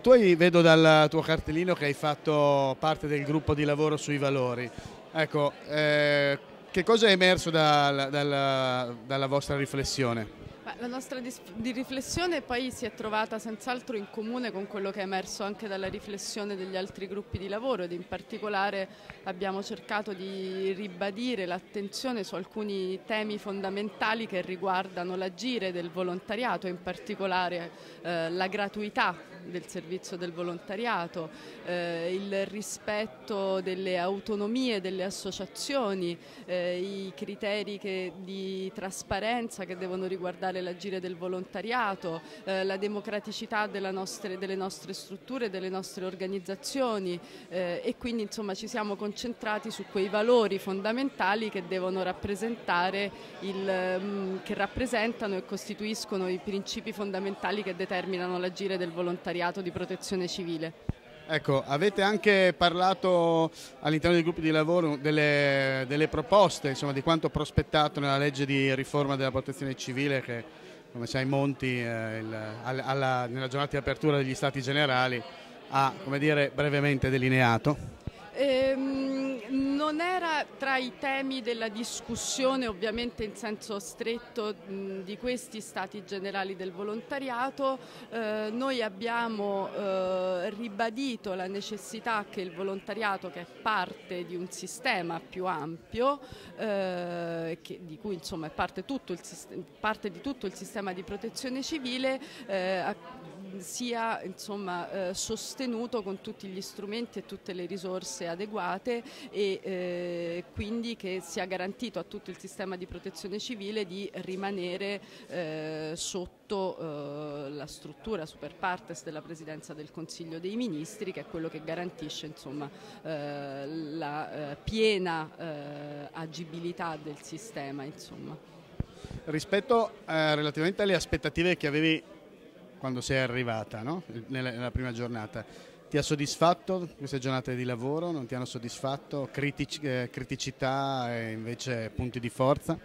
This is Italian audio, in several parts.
Tu hai, vedo dal tuo cartellino che hai fatto parte del gruppo di lavoro sui valori. Ecco, eh, che cosa è emerso dal, dal, dalla vostra riflessione? La nostra dis- di riflessione poi si è trovata senz'altro in comune con quello che è emerso anche dalla riflessione degli altri gruppi di lavoro ed in particolare abbiamo cercato di ribadire l'attenzione su alcuni temi fondamentali che riguardano l'agire del volontariato, in particolare eh, la gratuità del servizio del volontariato, eh, il rispetto delle autonomie delle associazioni, eh, i criteri che, di trasparenza che devono riguardare l'agire del volontariato, eh, la democraticità nostre, delle nostre strutture, delle nostre organizzazioni eh, e quindi insomma ci siamo concentrati su quei valori fondamentali che devono rappresentare il, mm, che rappresentano e costituiscono i principi fondamentali che determinano l'agire del volontariato di protezione civile. Ecco, avete anche parlato all'interno dei gruppi di lavoro delle, delle proposte, insomma, di quanto prospettato nella legge di riforma della protezione civile che, come sai, Monti eh, il, alla, alla, nella giornata di apertura degli Stati Generali ha, come dire, brevemente delineato. Ehm non era tra i temi della discussione ovviamente in senso stretto mh, di questi stati generali del volontariato, eh, noi abbiamo eh, ribadito la necessità che il volontariato che è parte di un sistema più ampio, eh, che, di cui insomma è parte, tutto il, parte di tutto il sistema di protezione civile, eh, sia insomma, eh, sostenuto con tutti gli strumenti e tutte le risorse adeguate e eh, quindi che sia garantito a tutto il sistema di protezione civile di rimanere eh, sotto eh, la struttura super partes della Presidenza del Consiglio dei Ministri che è quello che garantisce insomma, eh, la eh, piena agibilità del sistema. Insomma. Rispetto relativamente alle aspettative che avevi quando sei arrivata no? nella, nella, prima giornata. Ti ha soddisfatto queste giornate di lavoro? Non ti hanno soddisfatto? Critic, eh, criticità e invece punti di forza?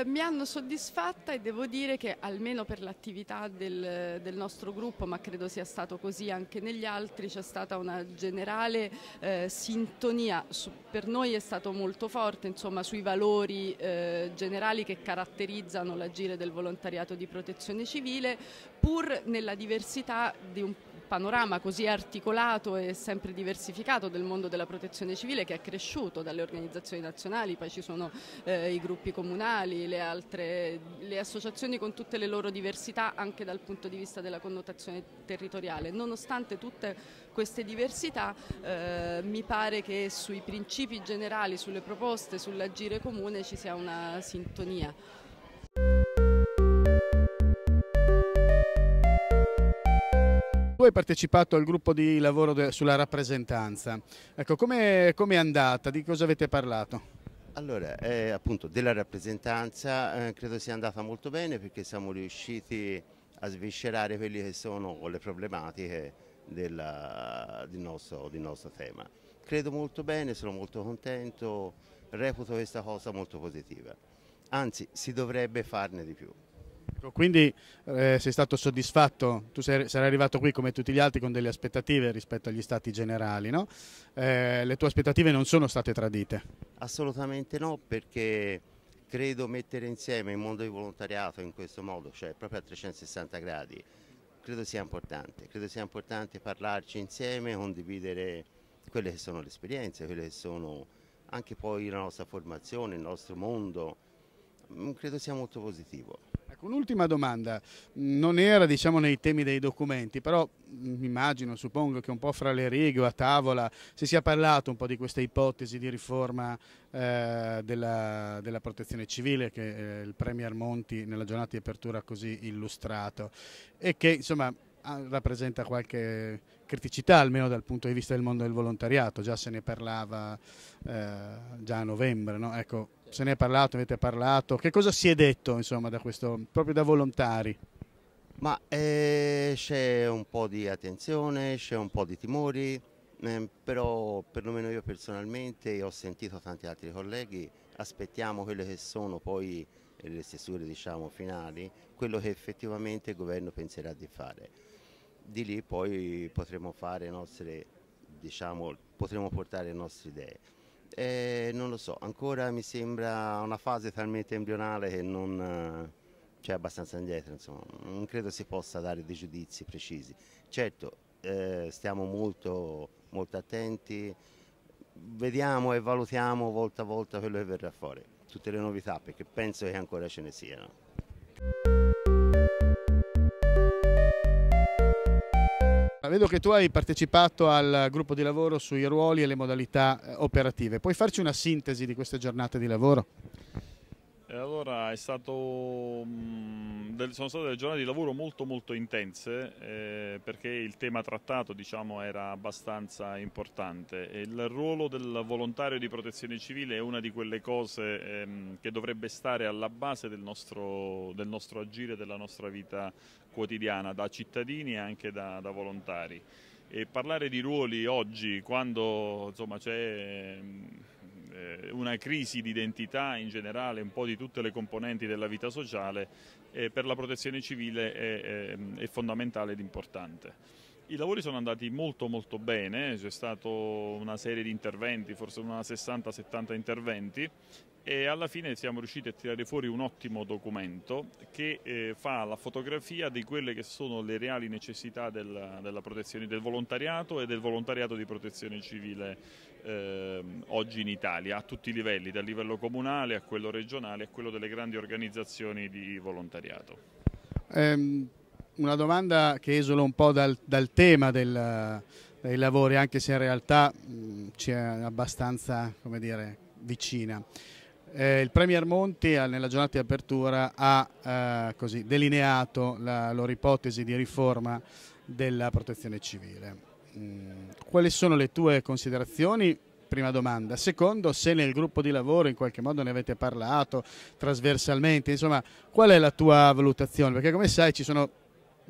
Eh, mi hanno soddisfatta e devo dire che almeno per l'attività del, del, nostro gruppo, ma credo sia stato così anche negli altri, c'è stata una generale eh, sintonia, su, per noi è stato molto forte, insomma, sui valori eh, generali che caratterizzano l'agire del volontariato di protezione civile, pur nella diversità di un panorama così articolato e sempre diversificato del mondo della protezione civile che è cresciuto dalle organizzazioni nazionali, poi ci sono eh, i gruppi comunali, le altre le associazioni con tutte le loro diversità anche dal punto di vista della connotazione territoriale. Nonostante tutte queste diversità eh, mi pare che sui principi generali, sulle proposte, sull'agire comune ci sia una sintonia. hai partecipato al gruppo di lavoro de, sulla rappresentanza, ecco, come è andata, di cosa avete parlato? Allora, eh, appunto della rappresentanza eh, credo sia andata molto bene perché siamo riusciti a sviscerare quelle che sono le problematiche della, del, nostro, del nostro tema. Credo molto bene, sono molto contento, reputo questa cosa molto positiva. Anzi, si dovrebbe farne di più. Ecco, quindi eh, sei stato soddisfatto, tu sei, sarai arrivato qui come tutti gli altri con delle aspettative rispetto agli stati generali, no? eh, le tue aspettative non sono state tradite? Assolutamente no, perché credo mettere insieme il mondo di volontariato in questo modo, cioè proprio a 360 gradi, credo sia importante, credo sia importante parlarci insieme, condividere quelle che sono le esperienze, quelle che sono anche poi la nostra formazione, il nostro mondo, mm, credo sia molto positivo. Ecco, un'ultima domanda, non era diciamo, nei temi dei documenti, però mm, immagino, suppongo che un po' fra le righe o a tavola si sia parlato un po' di questa ipotesi di riforma eh, della, della, protezione civile che eh, il Premier Monti nella giornata di apertura ha così illustrato e che insomma rappresenta qualche criticità almeno dal punto di vista del mondo del volontariato, già se ne parlava eh, già a novembre, no? ecco, se ne è parlato, avete parlato. Che cosa si è detto, insomma, da questo, proprio da volontari? Ma eh, c'è un po' di attenzione, c'è un po' di timori, eh, però perlomeno io personalmente e ho sentito tanti altri colleghi, aspettiamo quelle che sono poi le stesure diciamo, finali, quello che effettivamente il governo penserà di fare. Di lì poi potremo, nostre, diciamo, potremo portare le nostre idee. Eh, non lo so, ancora mi sembra una fase talmente embrionale che non eh, c'è cioè abbastanza indietro, insomma, non credo si possa dare dei giudizi precisi. Certo, eh, stiamo molto, molto attenti, vediamo e valutiamo volta a volta quello che verrà fuori, tutte le novità, perché penso che ancora ce ne siano. vedo che tu hai partecipato al gruppo di lavoro sui ruoli e le modalità eh, operative. Puoi farci una sintesi di queste giornate di lavoro? Eh, allora, stato, mm, sono state delle giornate di lavoro molto molto intense eh, perché il tema trattato diciamo, era abbastanza importante. Il ruolo del volontario di protezione civile è una di quelle cose eh, che dovrebbe stare alla base del nostro, del nostro agire, della nostra vita quotidiana da cittadini e anche da, da volontari. E parlare di ruoli oggi, quando c'è eh, una crisi di identità in generale, un po' di tutte le componenti della vita sociale, eh, per la protezione civile è, è, è fondamentale ed importante. I lavori sono andati molto molto bene, c'è stata una serie di interventi, forse una 60-70 interventi e alla fine siamo riusciti a tirare fuori un ottimo documento che eh, fa la fotografia di quelle che sono le reali necessità della, della del volontariato e del volontariato di protezione civile eh, oggi in Italia a tutti i livelli, dal livello comunale a quello regionale a quello delle grandi organizzazioni di volontariato. Um una domanda che esula un po' dal, dal tema del, dei lavori, anche se in realtà ci è abbastanza dire, vicina. Eh, il Premier Monti nella giornata di apertura ha eh, così, delineato la loro ipotesi di riforma della protezione civile. Mm, quali sono le tue considerazioni? Prima domanda. Secondo, se nel gruppo di lavoro in qualche modo ne avete parlato trasversalmente, insomma, qual è la tua valutazione? Perché come sai ci sono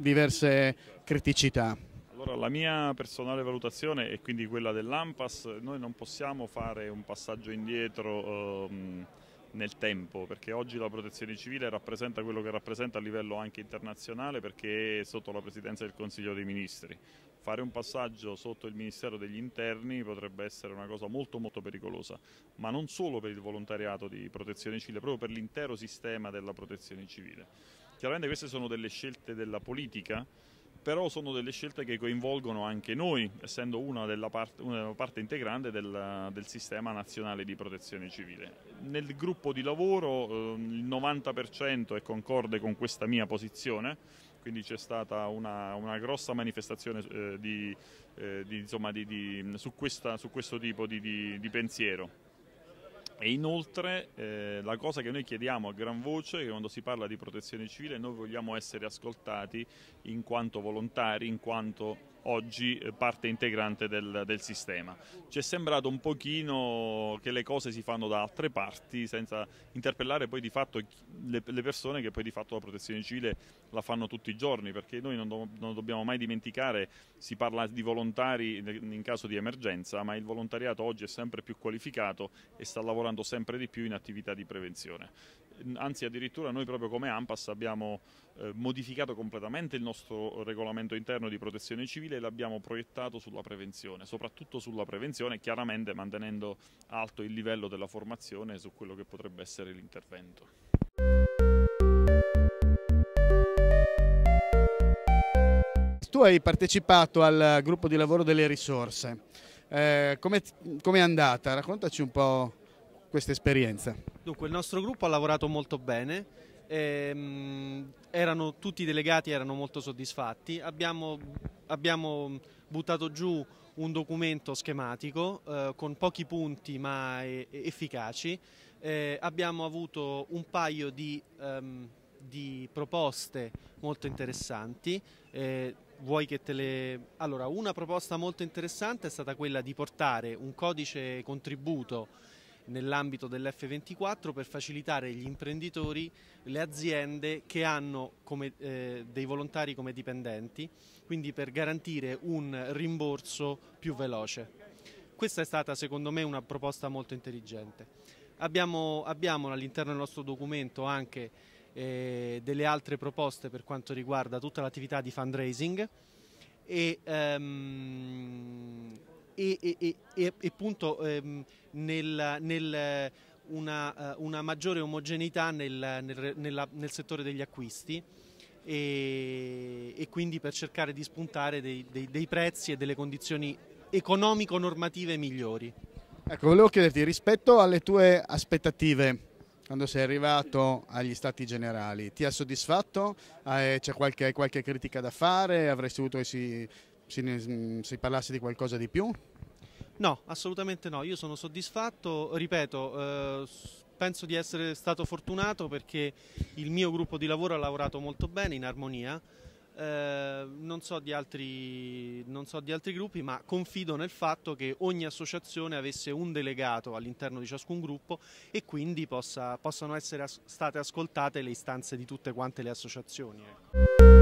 diverse criticità? Allora, la mia personale valutazione e quindi quella dell'AMPAS, noi non possiamo fare un passaggio indietro ehm, nel tempo, perché oggi la protezione civile rappresenta quello che rappresenta a livello anche internazionale perché è sotto la presidenza del Consiglio dei Ministri. Fare un passaggio sotto il Ministero degli Interni potrebbe essere una cosa molto molto pericolosa, ma non solo per il volontariato di protezione civile, proprio per l'intero sistema della protezione civile. Chiaramente queste sono delle scelte della politica, però sono delle scelte che coinvolgono anche noi, essendo una, della parte, una parte integrante del, del, sistema nazionale di protezione civile. Nel gruppo di lavoro eh, il 90% è concorde con questa mia posizione, quindi c'è stata una, una, grossa manifestazione eh, di, eh, di, insomma, di, su, questa, su, questo tipo di pensiero. E inoltre eh, la cosa che noi chiediamo a gran voce è che quando si parla di protezione civile noi vogliamo essere ascoltati in quanto volontari, in quanto oggi eh, parte integrante del, del sistema. Ci è sembrato un pochino che le cose si fanno da altre parti senza interpellare poi di fatto le, le persone che poi di fatto la protezione civile la fanno tutti i giorni perché noi non, do, non dobbiamo mai dimenticare, si parla di volontari in caso di emergenza ma il volontariato oggi è sempre più qualificato e sta lavorando sempre di più in attività di prevenzione anzi addirittura noi proprio come AMPAS abbiamo eh, modificato completamente il nostro regolamento interno di protezione civile e l'abbiamo proiettato sulla prevenzione, soprattutto sulla prevenzione, chiaramente mantenendo alto il livello della formazione su quello che potrebbe essere l'intervento. Tu hai partecipato al gruppo di lavoro delle risorse, eh, come è andata? Raccontaci un po' questa esperienza. Dunque il nostro gruppo ha lavorato molto bene, ehm, erano, tutti i delegati erano molto soddisfatti, abbiamo, abbiamo buttato giù un documento schematico eh, con pochi punti ma e, efficaci, eh, abbiamo avuto un paio di, ehm, di proposte molto interessanti. Eh, vuoi che te le... Allora, una proposta molto interessante è stata quella di portare un codice contributo nell'ambito dell'F24 per facilitare gli imprenditori, le aziende che hanno come, eh, dei volontari come dipendenti, quindi per garantire un rimborso più veloce. Questa è stata secondo me una proposta molto intelligente. Abbiamo, abbiamo all'interno del nostro documento anche eh, delle altre proposte per quanto riguarda tutta l'attività di fundraising e ehm, e, e, e, e punto, ehm, nel, nel una, eh, una, maggiore omogeneità nel, nel, nella, nel settore degli acquisti e, e, quindi per cercare di spuntare dei, dei, dei prezzi e delle condizioni economico-normative migliori. Ecco, volevo chiederti rispetto alle tue aspettative quando sei arrivato agli Stati Generali, ti ha soddisfatto? C'è qualche, qualche, critica da fare? Avresti voluto che si, si, si parlasse di qualcosa di più? No, assolutamente no, io sono soddisfatto, ripeto, eh, penso di essere stato fortunato perché il mio gruppo di lavoro ha lavorato molto bene, in armonia, eh, non, so altri, non, so di altri, gruppi, ma confido nel fatto che ogni associazione avesse un delegato all'interno di ciascun gruppo e quindi possa, possano essere as state ascoltate le istanze di tutte quante le associazioni. Ecco.